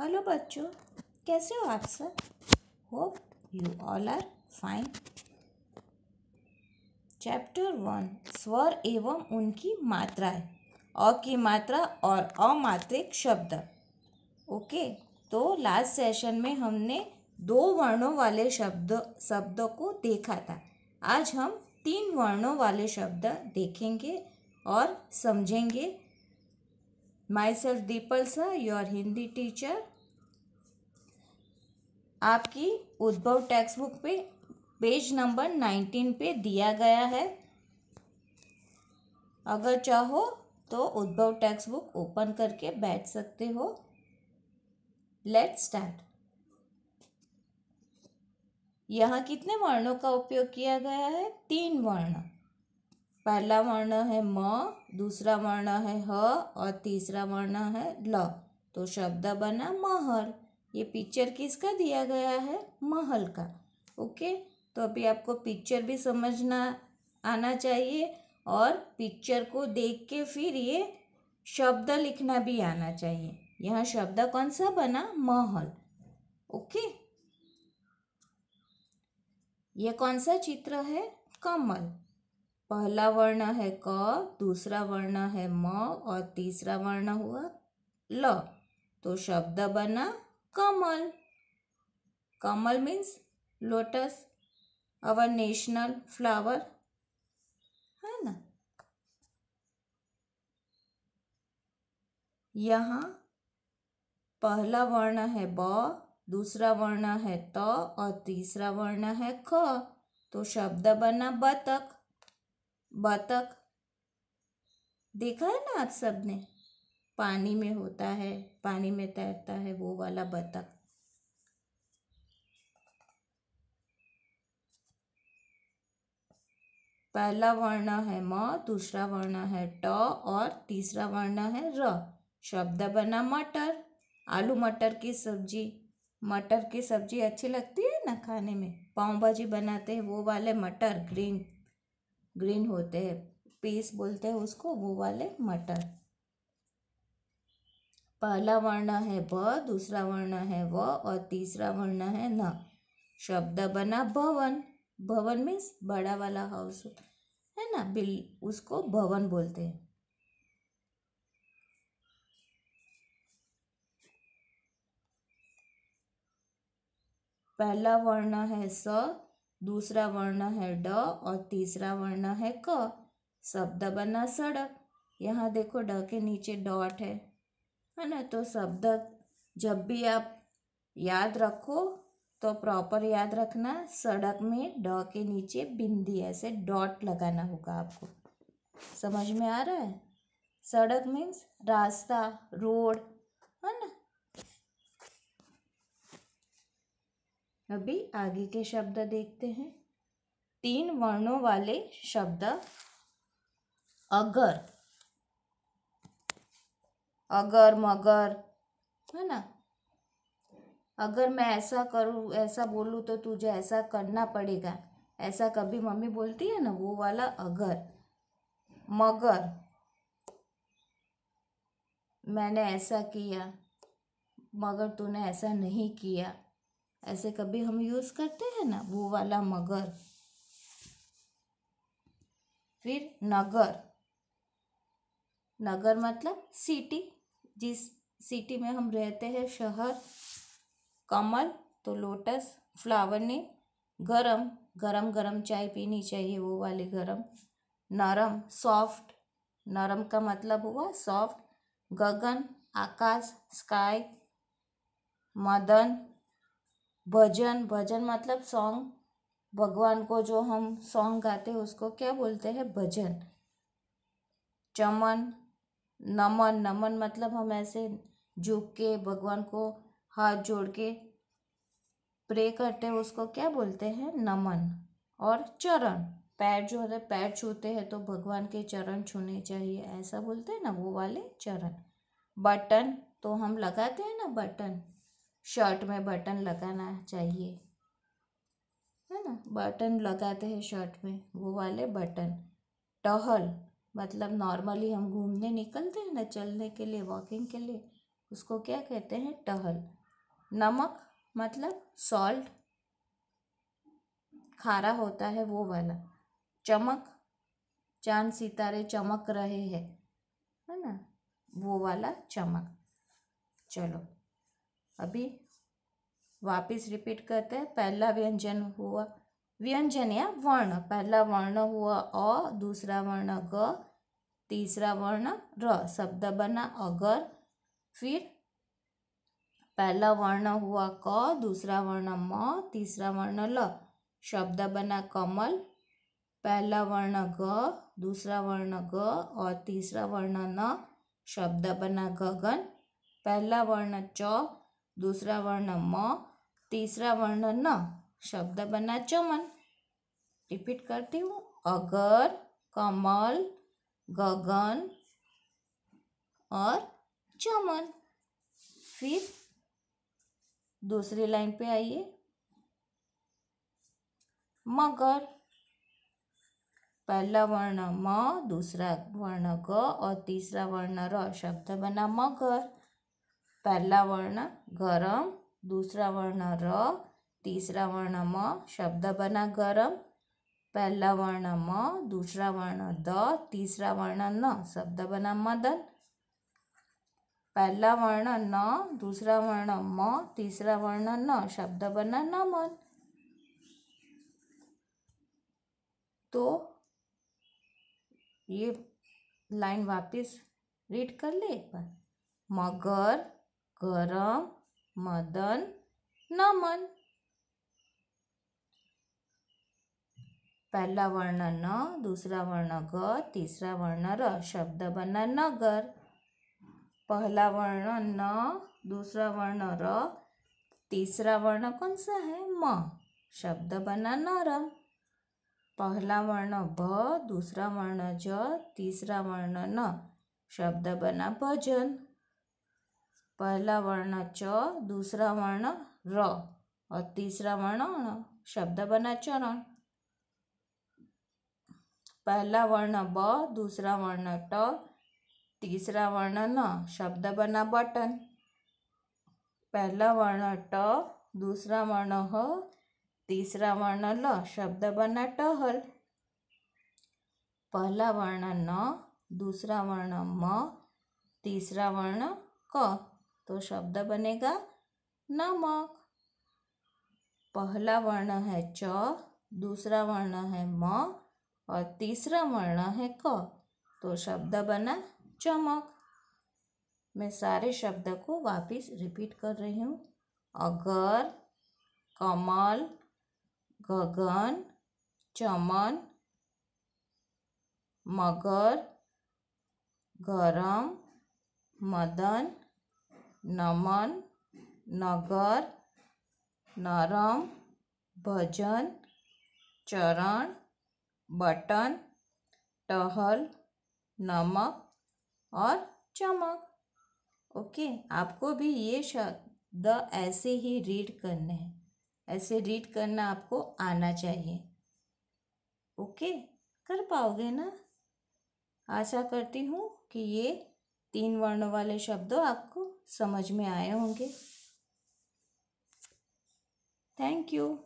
Hello बच्चों कैसे हो आप सब hope you all are fine chapter one स्वर एवं उनकी मात्राएं अ की मात्रा और अमात्रिक शब्द ओके तो लास्ट सेशन में हमने दो वर्णों वाले शब्द शब्दों को देखा था आज हम तीन वर्णों वाले शब्द देखेंगे और समझेंगे myself Deepal sir, your Hindi teacher. आपकी उद्भव टेक्स्ट बुक पे पेज नंबर नाइनटीन पे दिया गया है अगर चाहो तो उद्भव टेक्स्ट बुक ओपन करके बैठ सकते हो लेट स्टार्ट यहाँ कितने वर्णों का उपयोग किया गया है तीन वर्ण पहला वर्ण है म दूसरा वर्ण है ह और तीसरा वर्ण है ल तो शब्द बना महल ये पिक्चर किसका दिया गया है महल का ओके तो अभी आपको पिक्चर भी समझना आना चाहिए और पिक्चर को देख के फिर ये शब्द लिखना भी आना चाहिए यहाँ शब्द कौन सा बना महल ओके ये कौन सा चित्र है कमल पहला वर्ण है क दूसरा वर्ण है म और तीसरा वर्ण हुआ ल तो शब्द बना कमल कमल means lotus our national flower है ना यहाँ पहला वर्ण है ब दूसरा वर्ण है त और तीसरा वर्ण है ख तो शब्द बना बतख बतख देखा है ना आप सब ने पानी में होता है पानी में तैरता है वो वाला बतख पहला वर्ण है म दूसरा वर्ण है ट और तीसरा वर्ण है र शब्द बना मटर आलू मटर की सब्जी मटर की सब्जी अच्छी लगती है ना खाने में पाव भाजी बनाते हैं वो वाले मटर ग्रीन ग्रीन होते हैं पीस बोलते हैं उसको वो वाले मटर पहला वर्ण है ब दूसरा वर्ण है व और तीसरा वर्ण है न शब्द बना भवन भवन मीन्स बड़ा वाला हाउस है ना बिल उसको भवन बोलते हैं पहला वर्ण है स दूसरा वर्ण है ड और तीसरा वर्ण है क शब्द बना सड़क यहाँ देखो ड के नीचे डॉट है है ना तो शब्द जब भी आप याद रखो तो प्रॉपर याद रखना सड़क में ड के नीचे बिंदी ऐसे डॉट लगाना होगा आपको समझ में आ रहा है सड़क मीन्स रास्ता रोड अभी आगे के शब्द देखते हैं तीन वर्णों वाले शब्द अगर अगर मगर है ना अगर मैं ऐसा करूँ ऐसा बोलूँ तो तुझे ऐसा करना पड़ेगा ऐसा कभी मम्मी बोलती है ना वो वाला अगर मगर मैंने ऐसा किया मगर तूने ऐसा नहीं किया ऐसे कभी हम यूज़ करते हैं ना वो वाला मगर फिर नगर नगर मतलब सिटी जिस सिटी में हम रहते हैं शहर कमल तो लोटस फ्लावर ने गरम गरम गरम चाय पीनी चाहिए वो वाले गरम नरम सॉफ्ट नरम का मतलब हुआ सॉफ्ट गगन आकाश स्काई मदन भजन भजन मतलब सॉन्ग भगवान को जो हम सॉन्ग गाते हैं उसको क्या बोलते हैं भजन चमन नमन नमन मतलब हम ऐसे झुक के भगवान को हाथ जोड़ के प्रे करते हैं उसको क्या बोलते हैं नमन और चरण पैर जो है पैर छूते हैं तो भगवान के चरण छूने चाहिए ऐसा बोलते हैं ना वो वाले चरण बटन तो हम लगाते हैं ना बटन शर्ट में बटन लगाना चाहिए है ना बटन लगाते हैं शर्ट में वो वाले बटन टहल मतलब नॉर्मली हम घूमने निकलते हैं ना चलने के लिए वॉकिंग के लिए उसको क्या कहते हैं टहल नमक मतलब सॉल्ट खारा होता है वो वाला चमक चांद सितारे चमक रहे हैं है ना वो वाला चमक चलो अभी वापिस रिपीट करते हैं पहला व्यंजन हुआ व्यंजन या वर्ण पहला वर्ण हुआ अ दूसरा वर्ण ग तीसरा वर्ण र शब्द बना अगर फिर पहला वर्ण हुआ क दूसरा वर्ण म तीसरा वर्ण ल शब्द बना कमल पहला वर्ण ग दूसरा वर्ण ग और तीसरा वर्ण न शब्द बना गगन पहला वर्ण च दूसरा वर्ण म तीसरा वर्ण न शब्द बना चमन रिपीट करती हूँ अगर कमल गगन और चमन फिर दूसरी लाइन पे आइए मगर पहला वर्ण म दूसरा वर्ण ग और तीसरा वर्ण र शब्द बना मगर पहला वर्ण गरम दूसरा वर्ण र तीसरा वर्ण म शब्द बना गरम पहला वर्ण म दूसरा वर्ण द तीसरा वर्ण न शब्द बना मदन पहला वर्ण न दूसरा वर्ण म तीसरा वर्ण न शब्द बना नमन तो ये लाइन वापिस रीड कर ले एक बार मगर કરમ मदन नमन पहला वर्ण न दूसरा वर्ण ग तीसरा वर्ण र शब्द बना नगर पहला वर्ण न दूसरा वर्ण र तीसरा वर्ण कौन सा है म शब्द बना नरम पहला वर्ण भ दूसरा वर्ण ज तीसरा वर्ण न शब्द बना भजन पहला वर्ण च दूसरा वर्ण र और तीसरा वर्ण शब्द बना चरण पहला वर्ण ब दूसरा वर्ण ट तीसरा वर्ण न शब्द बना बटन पहला वर्ण ट दूसरा वर्ण ह तीसरा वर्ण ल शब्द बना टहल पहला वर्ण न दूसरा वर्ण म तीसरा वर्ण क तो शब्द बनेगा नमक पहला वर्ण है च दूसरा वर्ण है म और तीसरा वर्ण है क तो शब्द बना चमक मैं सारे शब्द को वापस रिपीट कर रही हूँ अगर कमल गगन चमन मगर गरम मदन नमन नगर नरम भजन चरण बटन टहल नमक और चमक ओके आपको भी ये शब्द ऐसे ही रीड करने हैं ऐसे रीड करना आपको आना चाहिए ओके कर पाओगे ना आशा करती हूँ कि ये तीन वर्णों वाले शब्दों आपको समझ में आए होंगे थैंक यू